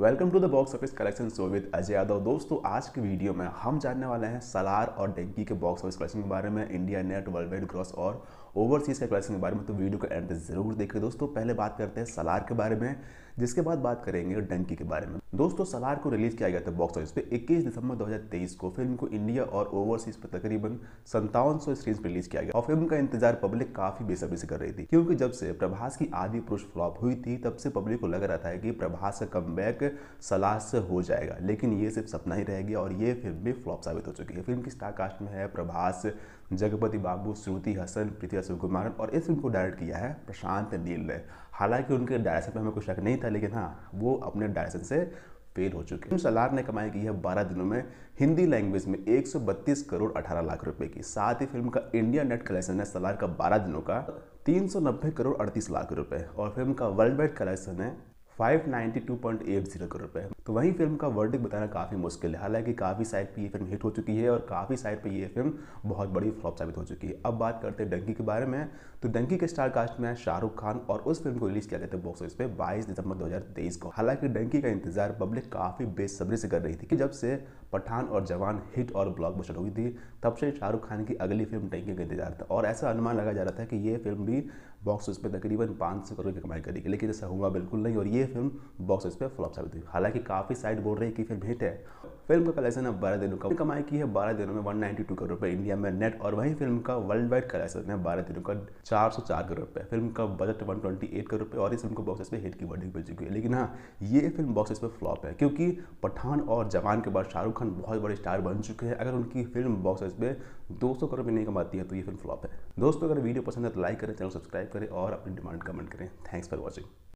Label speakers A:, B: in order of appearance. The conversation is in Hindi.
A: welcome to the box office collection show with Ajay Yadav दोस्तों आज के वीडियो में हम जानने वाले हैं सलार और डेंकी के बॉक्स ऑफिस कलेक्शन के बारे में India net world wide gross और ओवरसीज़ का क्लासिंग के बारे में तो वीडियो को एंड तक ज़रूर देखें दोस्तों पहले बात करते हैं सलार के बारे में जिसके बाद बात करेंगे डंकी के बारे में दोस्तों सलार को रिलीज़ किया गया था बॉक्स ऑफिस पे 21 दिसंबर 2023 को फिल्म को इंडिया और ओवरसीज पर तकरीबन संतावन सौ स्क्रीन पर रिलीज़ किया गया और फिल्म का इंतजार पब्लिक काफ़ी बेसब्री से कर रही थी क्योंकि जब से प्रभास की आदि पुरुष फ्लॉप हुई थी तब से पब्लिक को लग रहा था कि प्रभास का कम सलार से हो जाएगा लेकिन ये सिर्फ सपना ही रह गया और ये फिल्म भी फ्लॉप साबित हो चुकी है फिल्म की स्टार कास्ट में है प्रभास जगपति बाबू श्रुति हसन प्रीति शिव कुमार और इस फिल्म को डायरेक्ट किया है प्रशांत नील ने हालांकि उनके डायरेक्शन पर हमें कोई शक नहीं था लेकिन हाँ वो अपने डायरेक्शन से फेल हो चुके हैं सलार ने कमाई की है बारह दिनों में हिंदी लैंग्वेज में एक करोड़ अठारह लाख रुपये की साथ ही फिल्म का इंडिया नेट कलेक्शन है सलार का बारह दिनों का तीन करोड़ अड़तीस लाख रुपये और फिल्म का वर्ल्ड वाइड कलेक्शन है 592.80 करोड़ रुपये तो वहीं फिल्म का वर्डिक बताना काफ़ी मुश्किल है हालांकि काफ़ी साइड पर ये फिल्म हिट हो चुकी है और काफ़ी साइड पर ये फिल्म बहुत बड़ी फ्लॉप साबित हो चुकी है अब बात करते हैं डंकी के बारे में तो डंकी के स्टार कास्ट में शाहरुख खान और उस फिल्म को रिलीज़ किया गया था बॉक्स ऑफिस पे बाईस दिसंबर 2023 को हालांकि डंकी का इंतजार पब्लिक काफ़ी बेसब्री से कर रही थी कि जब से पठान और जवान हिट और ब्लॉकबस्टर हुई थी तब से शाहरुख खान की अगली फिल्म डंकी का इंतजार था और ऐसा अनुमान लगा जा रहा था कि ये फिल्म भी बॉक्स ऑफिस पर तकरीबन पाँच करोड़ की कमाई करेगी लेकिन ऐसा हुआ बिल्कुल नहीं और ये फिल्म बॉक्स ऑफिस पर फ्लॉप साबित हुई हालांकि काफ़ी साइड बोल रही है कि फिर भेंट है फिल्म का कलेक्शन अब बारह दिनों का कमाई की है बारह दिनों में 192 करोड़ रुपये इंडिया में नेट और वहीं फिल्म का वर्ल्ड वाइड कलेक्शन है बारह दिनों का 404 करोड़ रुपये फिल्म का बजट 128 करोड़ रुपये और इस फिल्म को बॉक्स पे हिट की वर्डिंग मिल चुकी है लेकिन हाँ ये फिल्म बॉक्स पे फ्लॉप है क्योंकि पठान और जवान के बाद शाहरुख खान बहुत बड़े स्टार बन चुके हैं अगर उनकी फिल्म बॉक्स पे सौ करोड़ नहीं कमाती है तो ये फिल्म फ्लॉप है दोस्तों अगर वीडियो पसंद है तो लाइक करें चैनल सब्सक्राइब करें और अपनी डिमांड कमेंट करें थैंक्स फॉर वॉचिंग